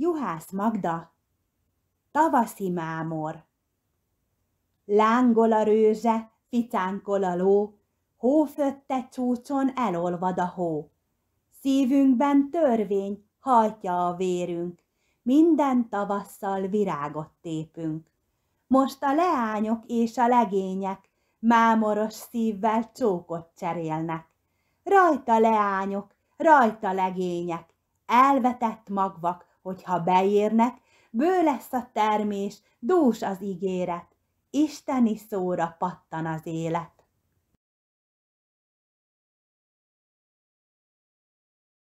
Juhász Magda, tavaszi mámor. Lángol a rőzse, ficánkol a ló, hófötte csúcson elolvad a hó. Szívünkben törvény, hajtja a vérünk, minden tavasszal virágot tépünk. Most a leányok és a legények mámoros szívvel csókot cserélnek. Rajta leányok, rajta legények, elvetett magvak, hogyha beérnek, bő lesz a termés, dús az ígéret, isteni szóra pattan az élet.